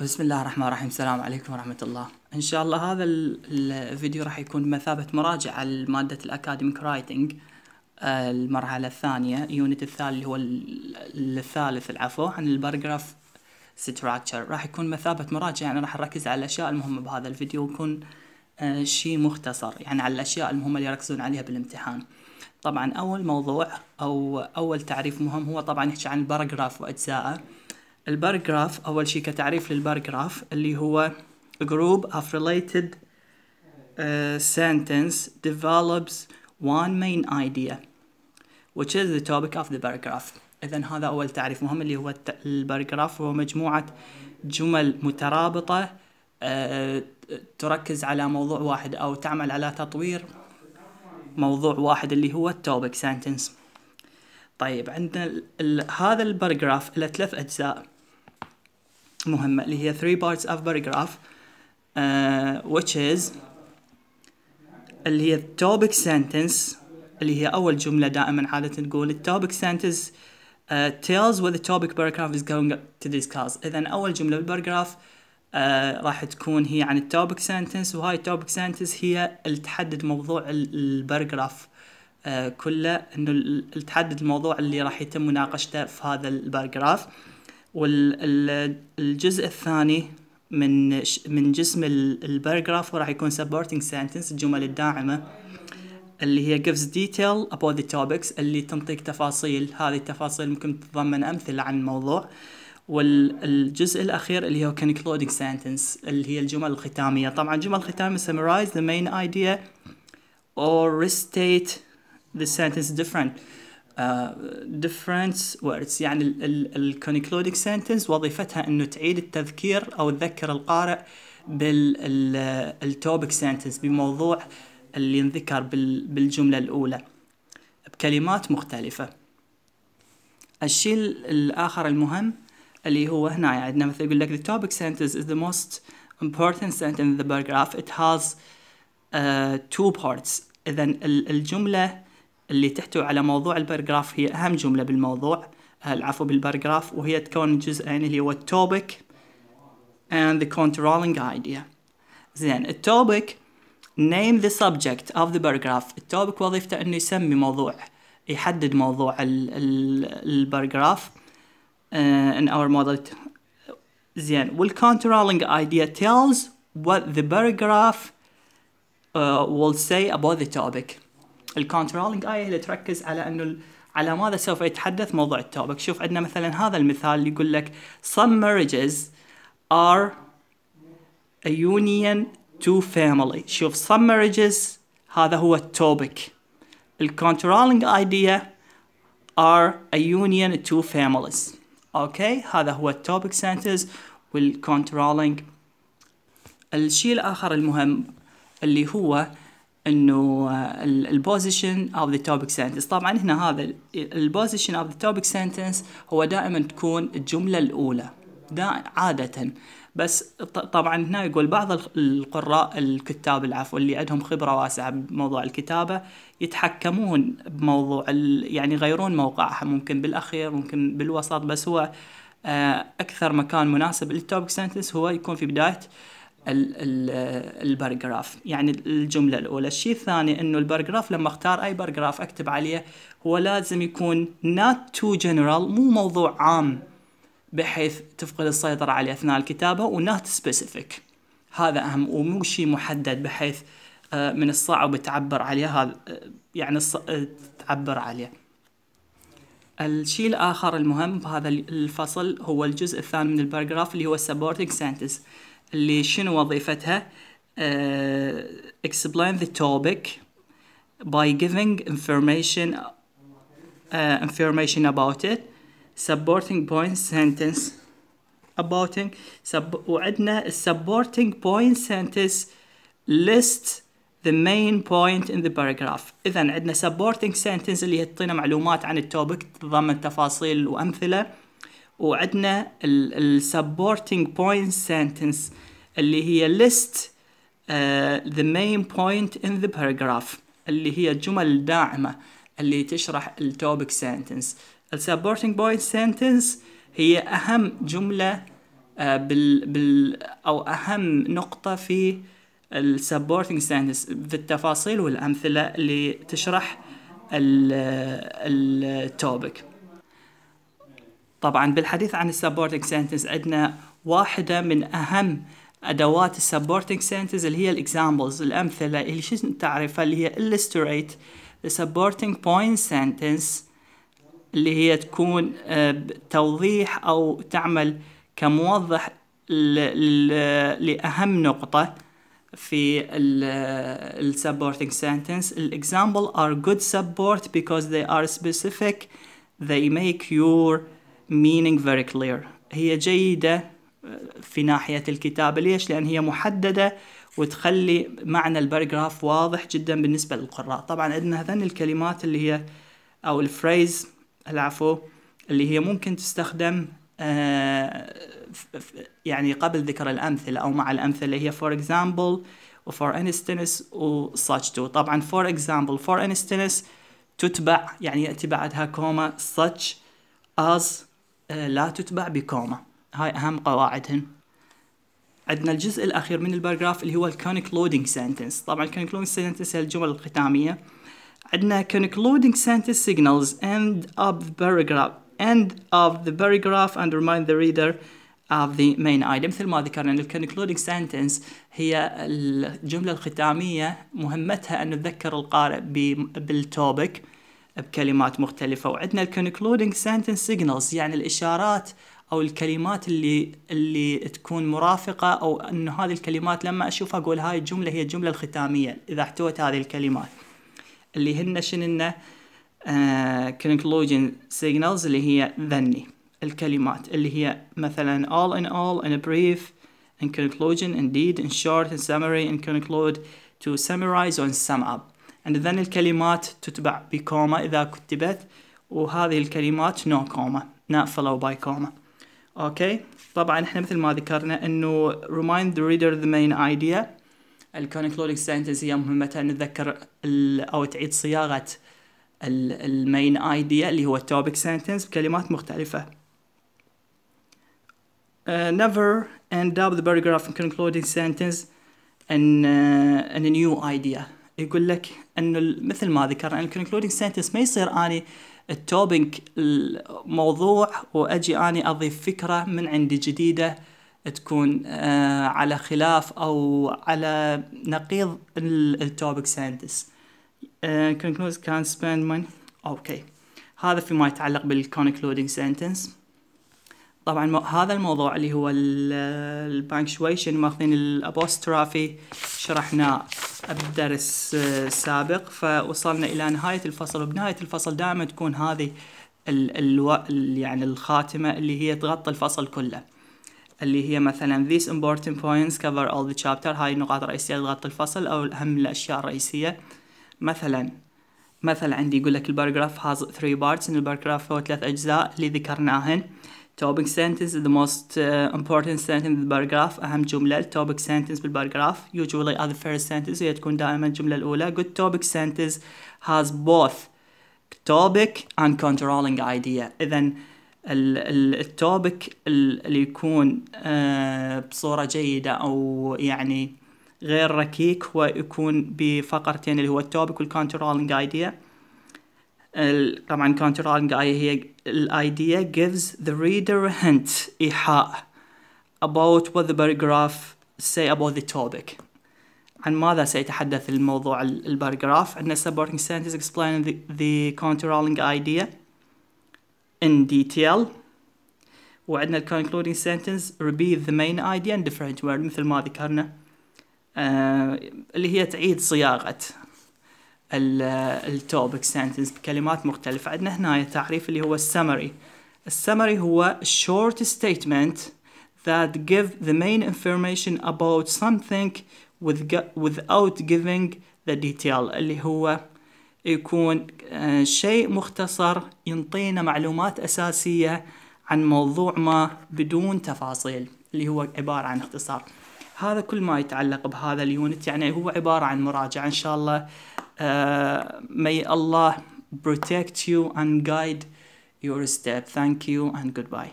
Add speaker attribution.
Speaker 1: بسم الله الرحمن الرحيم السلام عليكم ورحمة الله إن شاء الله هذا الفيديو راح يكون بمثابة مراجعة لمادة الأكاديميك رايتنج آه، المرحلة الثانية يونت الثالث اللي هو الثالث العفو عن الباراجراف ستراكشر راح يكون مثابة مراجعة يعني راح نركز على الأشياء المهمة بهذا الفيديو ويكون آه، شيء مختصر يعني على الأشياء المهمة اللي يركزون عليها بالامتحان طبعا أول موضوع أو أول تعريف مهم هو طبعا يحكي عن الباراجراف وأجزائه البار جراف أول شيء كتعريف للبار جراف اللي هو group of related uh, sentence develops one main idea which is the topic of the paragraph إذا هذا أول تعريف مهم اللي هو الباراجراف هو مجموعة جمل مترابطة آه، تركز على موضوع واحد أو تعمل على تطوير موضوع واحد اللي هو التوبك سنتنس طيب عندنا هذا الباراجراف له ثلاث أجزاء مهمة اللي هي three parts of paragraph uh, which is اللي هي topic sentence اللي هي أول جملة دائما عادة نقول topic sentence uh, tells what the topic paragraph is going to discuss إذا أول جملة بالباراجراف uh, آه، راح تكون هي عن topic sentence وهاي topic sentence هي اللي تحدد موضوع الباراجراف uh, كله انه تحدد الموضوع اللي راح يتم مناقشته في هذا الباراجراف والجزء الثاني من من جسم الباراجراف راح يكون supporting sentence الجمل الداعمه اللي هي gives detail about the topics اللي تنطيك تفاصيل هذه التفاصيل ممكن تتضمن أمثلة عن الموضوع والجزء الأخير اللي هو concluding sentence اللي هي الجمل الختامية طبعا الجمل الختامية summarize the main idea or restate the sentence different آه، difference words يعني concluding sentence وظيفتها انه تعيد التذكير او تذكر القارئ topic sentence بموضوع اللي انذكر بالجمله الاولى بكلمات مختلفه الشيء الاخر المهم اللي هو هنا يعني عندنا مثلا يقول لك the topic sentence is the most important sentence in the paragraph it has uh, two parts اذا الجمله اللي تحتوي على موضوع الباراجراف هي أهم جملة بالموضوع آه، العفو بالباراجراف وهي تكون جزئين اللي هو التوبك and the controlling idea زين التوبك name the subject of the paragraph التوبك وظيفته انه يسمي موضوع يحدد موضوع الباراجراف ان آه، in our model زين والcontrolling idea tells what the paragraph uh, will say about the topic الكونترولينج اي اللي تركز على انه على ماذا سوف يتحدث موضوع التوبك شوف عندنا مثلا هذا المثال اللي يقول لك some marriages are a union to family شوف some marriages هذا هو التوبك controlling ايديا are a union to families اوكي هذا هو التوبك سنتنس controlling الشيء الاخر المهم اللي هو انه البوزيشن اوف ذا توبك سنتنس طبعا هنا هذا البوزيشن اوف ذا توبك سنتنس هو دائما تكون الجمله الاولى دا عاده بس طبعا هنا يقول بعض القراء الكتاب العفو اللي عندهم خبره واسعه بموضوع الكتابه يتحكمون بموضوع يعني يغيرون موقعها ممكن بالاخير ممكن بالوسط بس هو آه، اكثر مكان مناسب للتوبك سنتنس هو يكون في بدايه الباراجراف يعني الجملة الأولى الشيء الثاني أنه الباراجراف لما اختار أي باراجراف أكتب عليه هو لازم يكون not too general مو موضوع عام بحيث تفقد السيطرة عليه أثناء الكتابة و not specific هذا أهم ومو شيء محدد بحيث آه، من الصعب تعبر عليه هذا آه، يعني آه، تعبر عليه الشيء الآخر المهم بهذا الفصل هو الجزء الثاني من الباراجراف اللي هو supporting sentence اللي شنو وظيفتها explain the topic by giving information uh, information about it supporting point sentence about sub وعندنا supporting point sentence list the main point in the paragraph اذا عندنا supporting sentence اللي هي تعطينا معلومات عن التوبك تضمن تفاصيل وامثله وعندنا السبورتنج بوينت سنتنس اللي هي ليست ذا مين بوينت ان ذا باراجراف اللي هي الجمل الداعمه اللي تشرح التوبك سنتنس السبورتنج بوينت سنتنس هي اهم جمله uh, بال, بال او اهم نقطه في السبورتنج سنتنس في التفاصيل والامثله اللي تشرح التوبك طبعا بالحديث عن السبورتنج سنتنس عندنا واحدة من أهم أدوات السبورتنج سنتنس اللي هي الإكزامبلز الأمثلة اللي شو تعرفها اللي هي illustrate the supporting point sentence اللي هي تكون آه، توضيح أو تعمل كموضح لأهم نقطة في ال supporting sentence example are good support because they are specific they make your meaning very clear هي جيدة آه، في ناحية الكتابة ليش؟ لأن هي محددة وتخلي معنى الباراجراف واضح جدا بالنسبة للقراء طبعا عندنا هذن الكلمات اللي هي أو الفريز العفو اللي هي ممكن تستخدم آه، يعني قبل ذكر الأمثلة أو مع الأمثلة هي for example و for instance و such to طبعا for example for instance تتبع يعني يأتي بعدها كوما such as آه، لا تتبع بكوما هاي أهم قواعدهن عندنا الجزء الأخير من الباراجراف اللي هو الكونكلودينج سنتنس طبعا الكونكلودينج سنتنس هي الجمل الختامية عندنا concluding sentence signals end of the paragraph end of the paragraph and remind the reader of the main item مثل ما ذكرنا ان concluding sentence هي الجملة الختامية مهمتها ان نذكر القارئ بالتوبك بكلمات مختلفة وعندنا الكونكلودنج سنتنس سيجنالز يعني الإشارات أو الكلمات اللي اللي تكون مرافقة أو أن هذه الكلمات لما أشوفها أقول هاي الجملة هي الجملة الختامية إذا احتوت هذه الكلمات اللي هن شنن كونكلوجن سيجنالز اللي هي ذني الكلمات اللي هي مثلا all in all in a brief in conclusion indeed in short in summary in conclude to summarize or in sum up and then الكلمات تتبع بكوما إذا كتبت وهذه الكلمات no comma not followed by comma اوكي طبعا احنا مثل ما ذكرنا انه remind the reader the main idea concluding sentence هي مهمة نتذكر او تعيد صياغه ال main idea اللي هو topic sentence بكلمات مختلفه Uh, never end up the paragraph in concluding sentence and, uh, and a new idea يقول لك انه مثل ما ذكرنا الكونكلودنج سنتنس ما يصير اني التوبنج الموضوع واجي اني اضيف فكره من عندي جديده تكون آه، على خلاف او على نقيض التوبنج سنتنس كونكلودنج كان سبيند ماني اوكي هذا فيما يتعلق بالكونكلودنج سنتنس طبعا هذا الموضوع اللي هو البانكشويشن ماخذين الابوسترافي شرحناه بدرس آه، سابق فوصلنا الى نهايه الفصل وبنهايه الفصل دائما تكون هذه الـ الـ يعني الخاتمه اللي هي تغطي الفصل كله اللي هي مثلا these important points cover all the chapter هاي النقاط الرئيسيه تغطي الفصل او اهم الاشياء الرئيسيه مثلا مثلا عندي يقول لك الباراجراف has three parts ان الباراجراف هو ثلاث اجزاء اللي ذكرناهن topic sentence is the most uh, important sentence in the paragraph أهم جملة topic sentence بالباراجراف usually are the first sentence هي تكون دائما الجملة الأولى good topic sentence has both topic and controlling idea إذا topic اللي يكون بصورة جيدة أو يعني غير ركيك هو يكون بفقرتين اللي هو topic والcontrolling idea طبعا كونتر رولينج اي هي الايديا gives the reader a hint إيحاء about what the paragraph say about the topic عن ماذا سيتحدث الموضوع الباراجراف عندنا supporting sentence explaining the, the counter rolling idea in detail وعندنا ال concluding sentence repeat the main idea in different words مثل ما ذكرنا uh, اللي هي تعيد صياغة التوبك سنتنس بكلمات مختلفة عندنا هنا تعريف اللي هو السمري السمري هو short statement that give the main information about something without giving the detail اللي هو يكون آه، شيء مختصر ينطينا معلومات أساسية عن موضوع ما بدون تفاصيل اللي هو عبارة عن اختصار هذا كل ما يتعلق بهذا اليونت يعني هو عبارة عن مراجعة إن شاء الله Uh, may Allah protect you and guide your step. Thank you and goodbye.